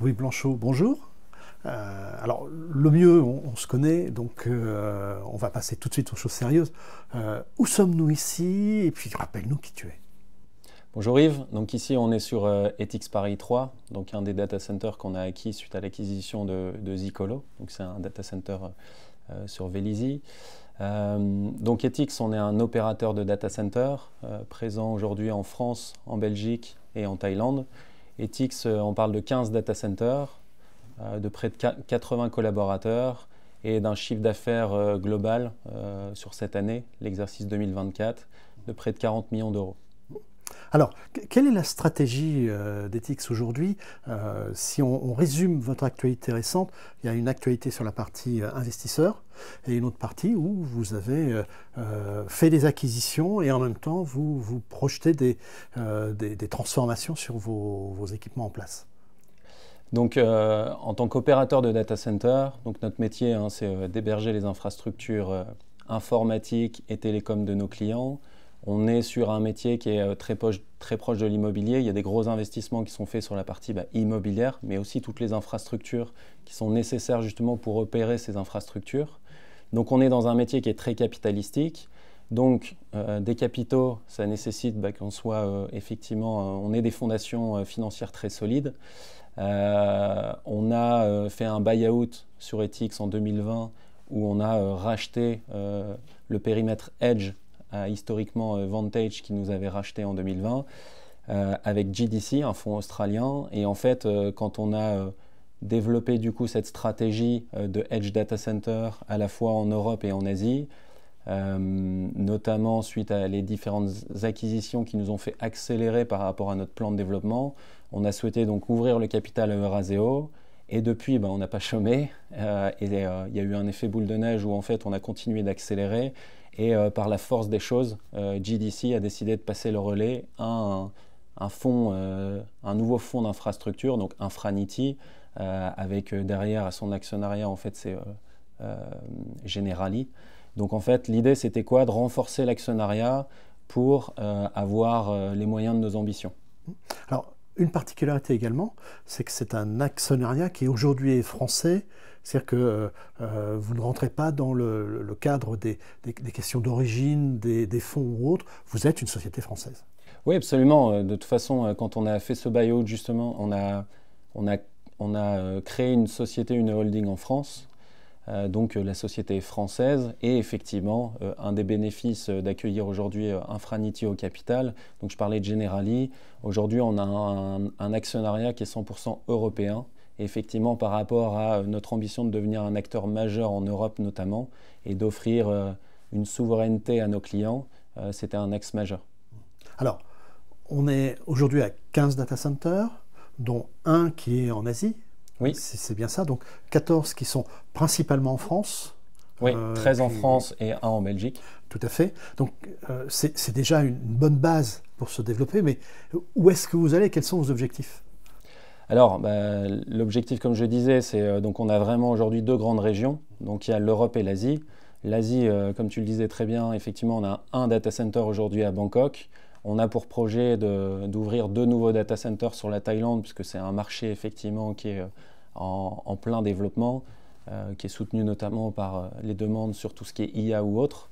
Louis Blanchot, bonjour. Euh, alors, le mieux, on, se connaît, donc euh, on va passer tout de suite aux choses sérieuses. Euh, où sommes-nous ici Et puis, rappelle-nous qui tu es. Bonjour Yves, donc ici on est sur Ethics Paris 3, donc un des data centers qu'on a acquis suite à l'acquisition de, de, Zicolo, donc c'est un data center sur Vélizy. donc Ethics, on est un opérateur de data center présent aujourd'hui en France, en Belgique et en Thaïlande. Etix, euh, on parle de 15 data centers, euh, de près de 80 collaborateurs et d'un chiffre d'affaires euh, global sur cette année, l'exercice 2024, de près de 40 millions d'euros. Alors, quelle est la stratégie euh, d'Etix aujourd'hui euh, Si on, résume votre actualité récente, il y a une actualité sur la partie euh, investisseur et une autre partie où vous avez fait des acquisitions et en même temps vous, projetez des, transformations sur vos, équipements en place. Donc, en tant qu'opérateur de data center, donc notre métier, hein, c'est d'héberger les infrastructures informatiques et télécoms de nos clients on est sur un métier qui est euh, très proche, très proche de l'immobilier. Il y a des gros investissements qui sont faits sur la partie bah, immobilière, mais aussi toutes les infrastructures qui sont nécessaires justement pour opérer ces infrastructures. Donc on est dans un métier qui est très capitalistique. Donc euh, des capitaux, ça nécessite bah, qu'on soit euh, effectivement, on ait des fondations financières très solides. on a fait un buy-out sur Ethics en 2020 où on a racheté le périmètre Edge historiquement euh, Vantage qui nous avait racheté en 2020 euh, avec GDC, un fonds australien. Et en fait, euh, quand on a développé du coup cette stratégie de Edge Data Center à la fois en Europe et en Asie, notamment suite à les différentes acquisitions qui nous ont fait accélérer par rapport à notre plan de développement. On a souhaité donc ouvrir le capital à Euraseo et depuis ben, on n'a pas chômé et il y a eu un effet boule de neige où en fait on a continué d'accélérer et euh, par la force des choses, euh, GDC a décidé de passer le relais à un, un, euh, un nouveau fonds d'infrastructure, donc Infranity, avec derrière à son actionnariat, en fait, c'est Generali. Donc en fait, l'idée, c'était quoi De renforcer l'actionnariat pour avoir les moyens de nos ambitions. Alors, une particularité également, c'est que c'est un actionnariat qui aujourd'hui est français, c'est-à-dire que euh, euh, vous ne rentrez pas dans le, cadre des, questions d'origine, des, fonds ou autres, vous êtes une société française. Oui, absolument. Euh, de toute façon, quand on a fait ce buy-out justement, on a créé une société, une holding en France, euh, donc euh, la société française est effectivement euh, un des bénéfices d'accueillir aujourd'hui Infranity au capital. Donc je parlais de Generali. Aujourd'hui on a un, actionnariat qui est 100% européen. Et effectivement par rapport à notre ambition de devenir un acteur majeur en Europe notamment et d'offrir une souveraineté à nos clients, c'était un axe majeur. Alors on est aujourd'hui à 15 data centers dont un qui est en Asie, oui. C'est bien ça. Donc 14 qui sont principalement en France. Oui, 13 euh, en France et 1 en Belgique. Tout à fait. Donc euh, c'est déjà une bonne base pour se développer, mais où est-ce que vous allez Quels sont vos objectifs alors, bah, l'objectif, comme je disais, c'est euh, donc on a vraiment aujourd'hui deux grandes régions. Donc il y a l'Europe et l'Asie. L'Asie, comme tu le disais très bien, effectivement, on a un data center aujourd'hui à Bangkok. On a pour projet d'ouvrir deux nouveaux data centers sur la Thaïlande, puisque c'est un marché effectivement qui est euh, en, plein développement, euh, qui est soutenu notamment par euh, les demandes sur tout ce qui est IA ou autre.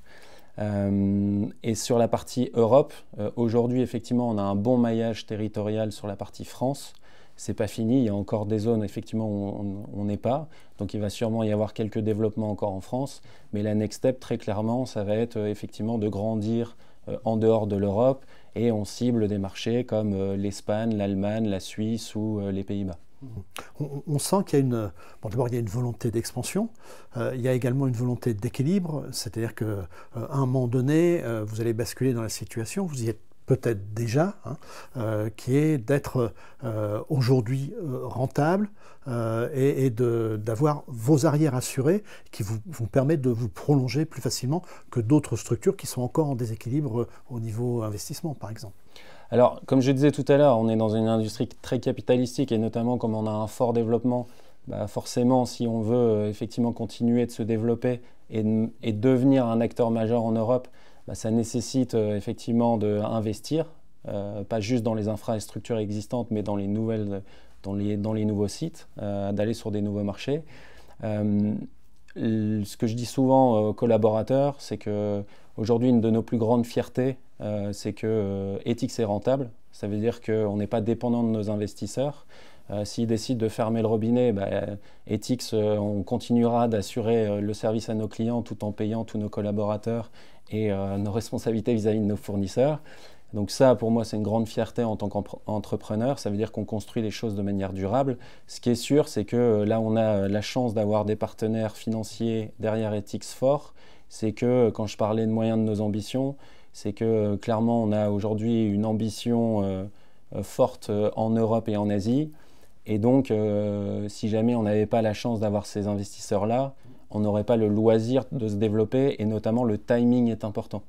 et sur la partie Europe, aujourd'hui effectivement on a un bon maillage territorial sur la partie France. C'est pas fini, il y a encore des zones effectivement où on n'est pas, donc il va sûrement y avoir quelques développements encore en France. Mais la next step très clairement, ça va être effectivement de grandir en dehors de l'Europe et on cible des marchés comme euh, l'Espagne, l'Allemagne, la Suisse ou euh, les Pays-Bas. Mmh. On, sent qu'il y a une, bon, il y a une volonté d'expansion, euh, il y a également une volonté d'équilibre, c'est-à-dire que un moment donné, vous allez basculer dans la situation, vous y êtes peut-être déjà, hein, euh, qui est d'être euh, aujourd'hui euh, rentable et, d'avoir vos arrières assurées, qui vous, permettent de vous prolonger plus facilement que d'autres structures qui sont encore en déséquilibre au niveau investissement, par exemple. Alors, comme je disais tout à l'heure, on est dans une industrie très capitalistique et notamment comme on a un fort développement, bah, forcément, si on veut effectivement continuer de se développer et devenir un acteur majeur en Europe, bah, ça nécessite euh, effectivement d'investir, euh, pas juste dans les infrastructures existantes, mais dans les, nouvelles, dans les, nouveaux sites, euh, d'aller sur des nouveaux marchés. ce que je dis souvent aux collaborateurs, c'est que aujourd'hui, une de nos plus grandes fiertés, c'est que Ethics est rentable. Ça veut dire qu'on n'est pas dépendant de nos investisseurs. S'ils décident de fermer le robinet, bah, on continuera d'assurer le service à nos clients tout en payant tous nos collaborateurs et euh, nos responsabilités vis-à-vis de nos fournisseurs. Donc ça, pour moi, c'est une grande fierté en tant qu'entrepreneur. Ça veut dire qu'on construit les choses de manière durable. Ce qui est sûr, c'est que euh, là, on a euh, la chance d'avoir des partenaires financiers derrière Ethics fort. C'est que quand je parlais de moyens de nos ambitions, c'est que clairement, on a aujourd'hui une ambition forte en Europe et en Asie. Et donc, si jamais on n'avait pas la chance d'avoir ces investisseurs-là, on n'aurait pas le loisir de se développer et notamment le timing est important.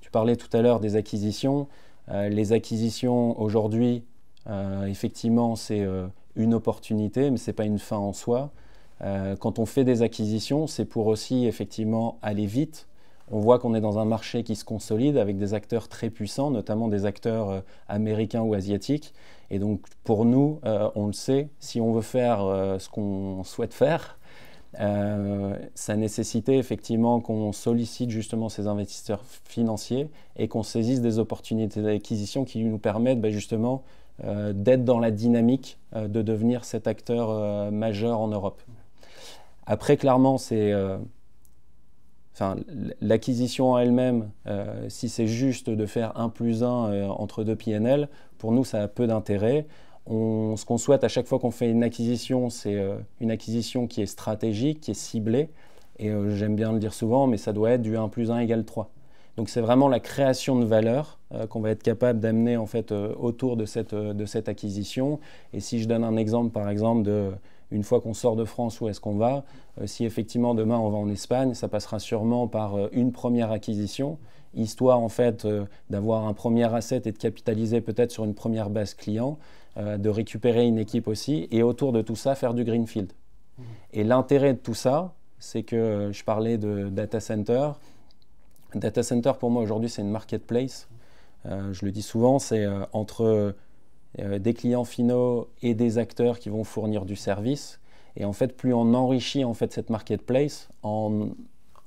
Tu parlais tout à l'heure des acquisitions. Euh, les acquisitions aujourd'hui, euh, effectivement, c'est euh, une opportunité, mais ce n'est pas une fin en soi. quand on fait des acquisitions, c'est pour aussi effectivement aller vite. On voit qu'on est dans un marché qui se consolide avec des acteurs très puissants, notamment des acteurs américains ou asiatiques. Et donc pour nous, on le sait, si on veut faire ce qu'on souhaite faire, ça euh, nécessitait effectivement qu'on sollicite justement ces investisseurs financiers et qu'on saisisse des opportunités d'acquisition qui nous permettent bah, justement euh, d'être dans la dynamique euh, de devenir cet acteur majeur en Europe. Après, clairement, c'est Enfin, l'acquisition en elle-même, si c'est juste de faire 1 plus 1 entre deux PNL, pour nous, ça a peu d'intérêt ce qu'on souhaite à chaque fois qu'on fait une acquisition, c'est euh, une acquisition qui est stratégique, qui est ciblée. Et euh, j'aime bien le dire souvent, mais ça doit être du 1 plus 1 égale 3. Donc c'est vraiment la création de valeur euh, qu'on va être capable d'amener en fait autour de cette, de cette acquisition. Et si je donne un exemple par exemple de une fois qu'on sort de France, où est-ce qu'on va euh, Si effectivement demain on va en Espagne, ça passera sûrement par euh, une première acquisition, histoire en fait euh, d'avoir un premier asset et de capitaliser peut-être sur une première base client, de récupérer une équipe aussi, et autour de tout ça faire du greenfield. Mmh. Et l'intérêt de tout ça, c'est que je parlais de data center. Data center pour moi aujourd'hui c'est une marketplace. je le dis souvent, c'est entre euh, des clients finaux et des acteurs qui vont fournir du service. Et en fait, plus on enrichit en fait cette marketplace en,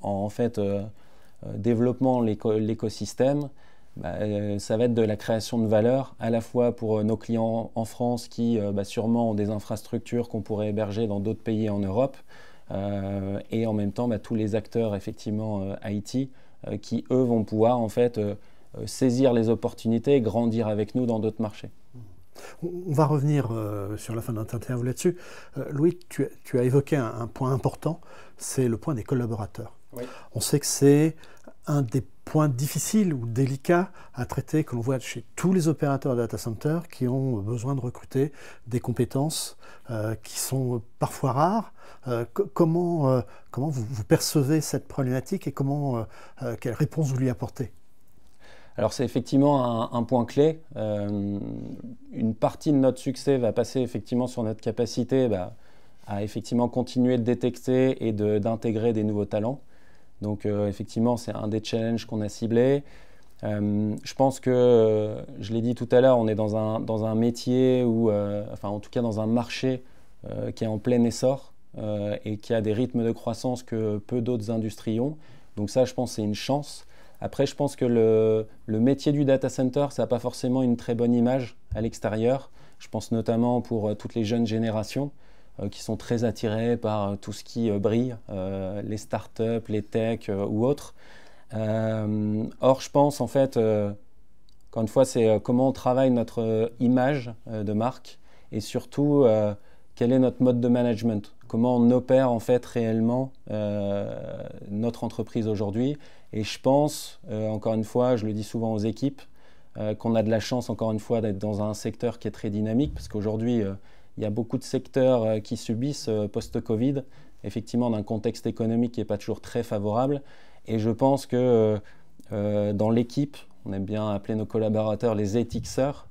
en, fait euh, euh développant l'écosystème, bah, euh, ça va être de la création de valeur à la fois pour nos clients en France qui bah, sûrement ont des infrastructures qu'on pourrait héberger dans d'autres pays en Europe et en même temps bah, tous les acteurs effectivement IT qui eux vont pouvoir en fait saisir les opportunités et grandir avec nous dans d'autres marchés. On va revenir euh, sur la fin de notre interview là-dessus. Euh, Louis, tu, as évoqué un, point important, c'est le point des collaborateurs. On sait que c'est un des points difficiles ou délicats à traiter que l'on voit chez tous les opérateurs de data center qui ont besoin de recruter des compétences euh, qui sont parfois rares. comment vous, percevez cette problématique et comment quelle réponse vous lui apportez alors c'est effectivement un, point clé. Euh, une partie de notre succès va passer effectivement sur notre capacité bah, à effectivement continuer de détecter et d'intégrer des nouveaux talents. Donc euh, effectivement c'est un des challenges qu'on a ciblé. Euh, je pense que, je l'ai dit tout à l'heure, on est dans un, dans un métier ou enfin en tout cas dans un marché qui est en plein essor et qui a des rythmes de croissance que peu d'autres industries ont. Donc ça je pense c'est une chance. Après, je pense que le, métier du data center, ça n'a pas forcément une très bonne image à l'extérieur. Je pense notamment pour euh, toutes les jeunes générations euh, qui sont très attirées par euh, tout ce qui brille, les startups, les techs ou autres. or, je pense en fait, encore une fois, c'est comment on travaille notre image de marque et surtout quel est notre mode de management comment on opère en fait réellement euh, notre entreprise aujourd'hui. Et je pense, euh, encore une fois, je le dis souvent aux équipes, euh, qu'on a de la chance encore une fois d'être dans un secteur qui est très dynamique, parce qu'aujourd'hui, il y a beaucoup de secteurs qui subissent post-Covid, effectivement d'un contexte économique qui n'est pas toujours très favorable. Et je pense que dans l'équipe, on aime bien appeler nos collaborateurs les éthiqueurs,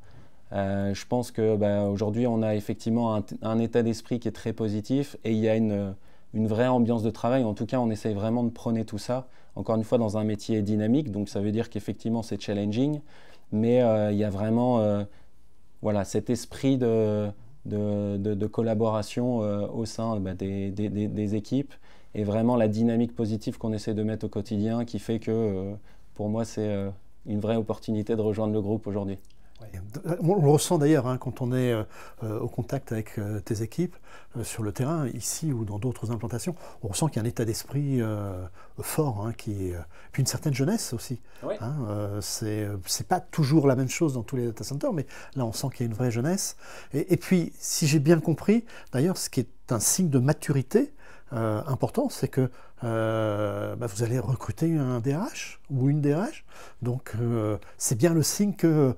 euh, je pense que ben, aujourd'hui, on a effectivement un, état d'esprit qui est très positif et il y a une, vraie ambiance de travail. En tout cas, on essaye vraiment de prôner tout ça. Encore une fois, dans un métier dynamique, donc ça veut dire qu'effectivement, c'est challenging, mais euh, il y a vraiment euh, voilà, cet esprit de, collaboration au sein ben, des, équipes et vraiment la dynamique positive qu'on essaie de mettre au quotidien qui fait que, pour moi, c'est une vraie opportunité de rejoindre le groupe aujourd'hui. On ressent d'ailleurs hein, quand on est euh, au contact avec euh, tes équipes euh, sur le terrain, ici ou dans d'autres implantations. On ressent qu'il y a un état d'esprit fort, hein, qui, puis une certaine jeunesse aussi. Hein, ce n'est pas toujours la même chose dans tous les data centers, mais là on sent qu'il y a une vraie jeunesse. et puis, si j'ai bien compris, d'ailleurs, ce qui est un signe de maturité, euh, important, c'est que euh, bah, vous allez recruter un DRH ou une DRH. Donc euh, c'est bien le signe que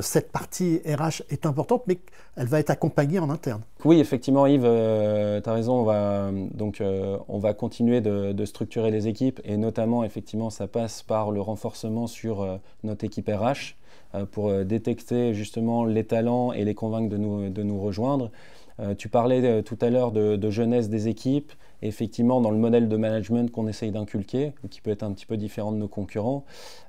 cette partie RH est importante, mais elle va être accompagnée en interne. Oui, effectivement, Yves, tu as raison. On va, donc, on va continuer de, structurer les équipes et notamment, effectivement, ça passe par le renforcement sur notre équipe RH pour détecter justement les talents et les convaincre de nous, rejoindre. tu parlais tout à l'heure de, jeunesse des équipes effectivement, dans le modèle de management qu'on essaye d'inculquer, qui peut être un petit peu différent de nos concurrents,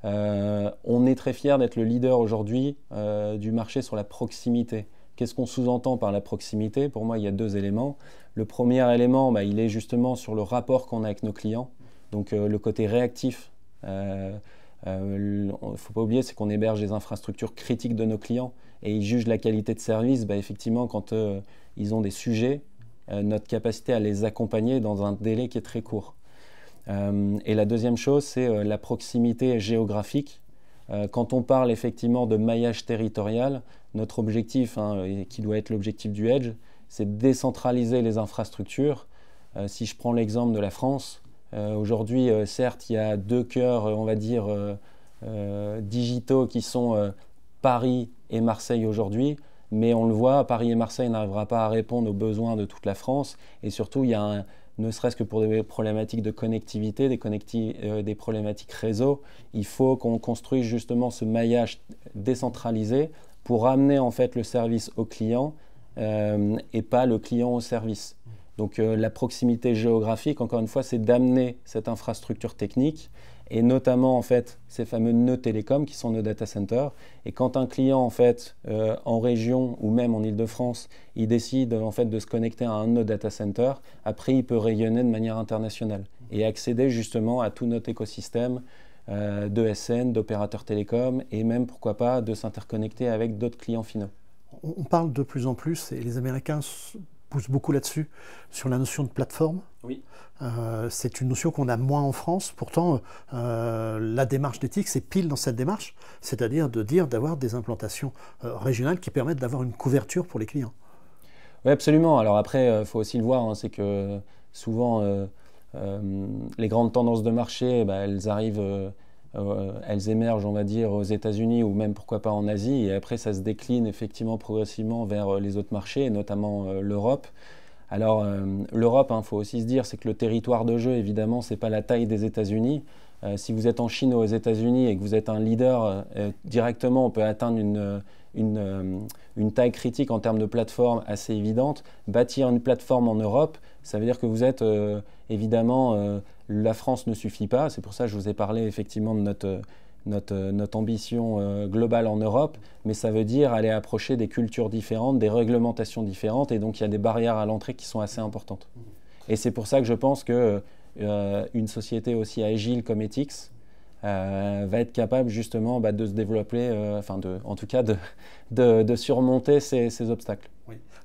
euh, on est très fier d'être le leader aujourd'hui euh, du marché sur la proximité. Qu'est-ce qu'on sous-entend par la proximité Pour moi, il y a deux éléments. Le premier élément, bah, il est justement sur le rapport qu'on a avec nos clients, donc euh, le côté réactif. Il ne faut pas oublier, c'est qu'on héberge les infrastructures critiques de nos clients et ils jugent la qualité de service. Bah, effectivement, quand ils ont des sujets, euh, notre capacité à les accompagner dans un délai qui est très court. Euh, et la deuxième chose, c'est euh, la proximité géographique quand on parle effectivement de maillage territorial, notre objectif, hein, qui doit être l'objectif du Edge, c'est de décentraliser les infrastructures. si je prends l'exemple de la France, aujourd'hui, certes, il y a deux cœurs, on va dire, digitaux qui sont Paris et Marseille aujourd'hui mais on le voit, Paris et Marseille n'arrivera pas à répondre aux besoins de toute la France, et surtout, il y a ne serait-ce que pour des problématiques de connectivité, euh, des, problématiques réseau, il faut qu'on construise justement ce maillage décentralisé pour amener en fait le service au client euh, et pas le client au service. Donc euh, la proximité géographique, encore une fois, c'est d'amener cette infrastructure technique et notamment en fait ces fameux nœuds télécoms qui sont nos data centers. Et quand un client en fait euh, en région ou même en Île-de-France, il décide en fait de se connecter à un nœud data center, après il peut rayonner de manière internationale et accéder justement à tout notre écosystème euh, de SN, d'opérateurs télécoms et même pourquoi pas de s'interconnecter avec d'autres clients finaux. On parle de plus en plus, et les Américains beaucoup là-dessus, sur la notion de plateforme. Oui. Euh, c'est une notion qu'on a moins en France. Pourtant, euh, la démarche d'éthique, c'est pile dans cette démarche, c'est-à-dire de dire d'avoir des implantations euh, régionales qui permettent d'avoir une couverture pour les clients. Oui, absolument. Alors après, il faut aussi le voir, hein, c'est que souvent, les grandes tendances de marché, bah, elles arrivent euh, elles émergent, on va dire, aux États-Unis ou même pourquoi pas en Asie, et après ça se décline effectivement progressivement vers euh, les autres marchés, notamment euh, l'Europe. Alors l'Europe, il hein, faut aussi se dire, c'est que le territoire de jeu, évidemment, ce n'est pas la taille des États-Unis. si vous êtes en Chine ou aux États-Unis et que vous êtes un leader, directement, on peut atteindre une, taille critique en termes de plateforme assez évidente. Bâtir une plateforme en Europe, ça veut dire que vous êtes euh, évidemment, euh, la France ne suffit pas. C'est pour ça que je vous ai parlé effectivement de notre, euh, notre ambition globale en Europe. Mais ça veut dire aller approcher des cultures différentes, des réglementations différentes. Et donc il y a des barrières à l'entrée qui sont assez importantes. Et c'est pour ça que je pense que une société aussi agile comme Ethics, va être capable justement bah, de se développer, enfin de, en tout cas de, de, surmonter ces obstacles.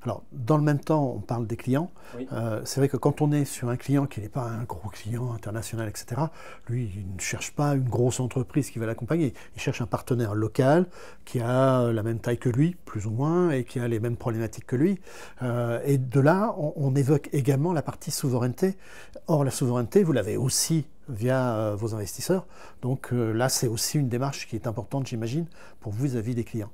Alors, dans le même temps, on parle des clients. Euh, c'est vrai que quand on est sur un client qui n'est pas un gros client international, etc., lui, il ne cherche pas une grosse entreprise qui va l'accompagner. Il cherche un partenaire local qui a la même taille que lui, plus ou moins, et qui a les mêmes problématiques que lui. Euh, et de là, on, évoque également la partie souveraineté. Or, la souveraineté, vous l'avez aussi via euh, vos investisseurs. Donc là, c'est aussi une démarche qui est importante, j'imagine, pour vous vis-à-vis des clients.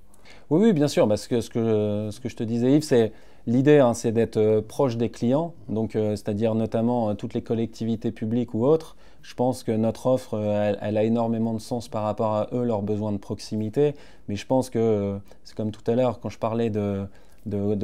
Oui, bien sûr, parce que ce que, je te disais, Yves, c'est l'idée, hein, c'est d'être euh, proche des clients, donc euh, c'est-à-dire notamment euh, toutes les collectivités publiques ou autres. Je pense que notre offre, elle, a énormément de sens par rapport à eux, leurs besoins de proximité. Mais je pense que c'est comme tout à l'heure quand je parlais de,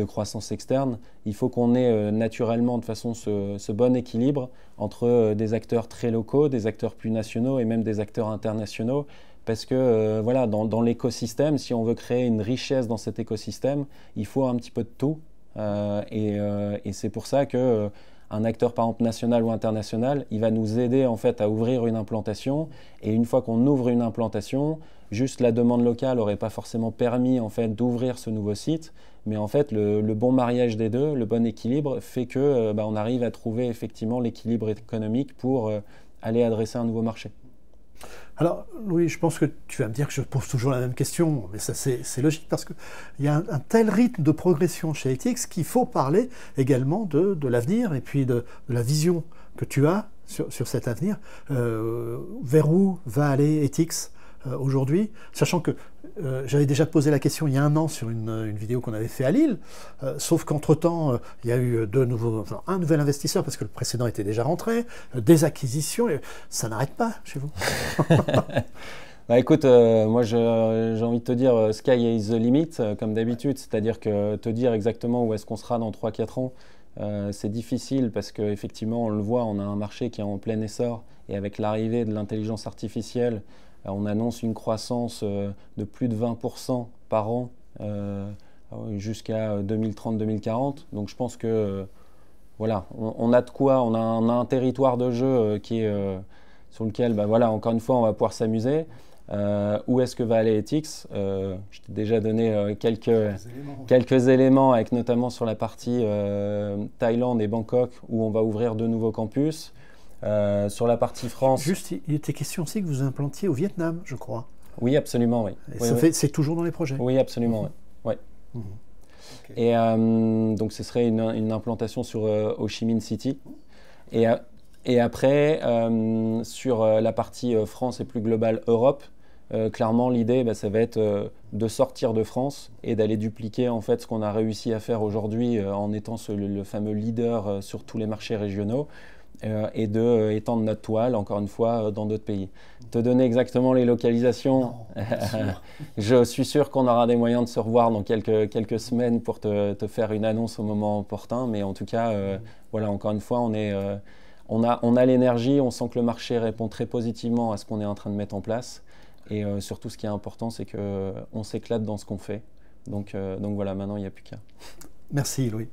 croissance externe. Il faut qu'on ait naturellement de façon ce, bon équilibre entre des acteurs très locaux, des acteurs plus nationaux et même des acteurs internationaux. Parce que euh, voilà, dans, l'écosystème, si on veut créer une richesse dans cet écosystème, il faut un petit peu de tout. Euh, euh, et, c'est pour ça que un acteur par exemple national ou international, il va nous aider en fait à ouvrir une implantation. Et une fois qu'on ouvre une implantation, juste la demande locale n'aurait pas forcément permis en fait d'ouvrir ce nouveau site. Mais en fait, le, bon mariage des deux, le bon équilibre, fait que bah, on arrive à trouver effectivement l'équilibre économique pour aller adresser un nouveau marché. Alors, Louis, je pense que tu vas me dire que je pose toujours la même question, mais ça c'est logique parce qu'il y a un, tel rythme de progression chez Etix qu'il faut parler également de, l'avenir et puis de, la vision que tu as sur, cet avenir. Euh, vers où va aller Etix euh, aujourd'hui, sachant que euh, j'avais déjà posé la question il y a un an sur une, vidéo qu'on avait fait à Lille, euh, sauf qu'entre-temps, il y a eu deux nouveaux, un nouvel investisseur parce que le précédent était déjà rentré, des acquisitions, ça n'arrête pas chez vous. Bah, écoute, moi j'ai envie de te dire sky is the limit, comme d'habitude. C'est-à-dire que te dire exactement où est-ce qu'on sera dans 3-4 ans, c'est difficile parce qu'effectivement, on le voit, on a un marché qui est en plein essor et avec l'arrivée de l'intelligence artificielle, euh, on annonce une croissance euh, de plus de 20% par an euh, jusqu'à 2030-2040. Donc je pense que voilà, on, a de quoi, on a, un territoire de jeu qui est sur lequel, bah, voilà, encore une fois, on va pouvoir s'amuser. où est-ce que va aller Etix Je t'ai déjà donné quelques, éléments, avec notamment sur la partie Thaïlande et Bangkok, où on va ouvrir de nouveaux campus. Euh, sur la partie France. Juste, il était question aussi que vous implantiez au Vietnam, je crois. Oui, absolument, oui. C'est toujours dans les projets. Oui, absolument, mhm. oui. Mhm. Et euh, donc, ce serait une, implantation sur euh, Ho Chi Minh City. Et, après, sur la partie France et plus globale Europe, clairement, l'idée, bah, ça va être de sortir de France et d'aller dupliquer en fait ce qu'on a réussi à faire aujourd'hui en étant le, fameux leader sur tous les marchés régionaux. Euh, et de euh, étendre notre toile, encore une fois, euh, dans d'autres pays. Te donner exactement les localisations, je suis sûr qu'on aura des moyens de se revoir dans quelques, quelques semaines pour te, te, faire une annonce au moment opportun, mais en tout cas, mm. voilà, encore une fois, on, est, on a, on a l'énergie, on sent que le marché répond très positivement à ce qu'on est en train de mettre en place, et surtout, ce qui est important, c'est qu'on s'éclate dans ce qu'on fait. Donc, donc voilà, maintenant, il n'y a plus qu'à. Merci, Louis.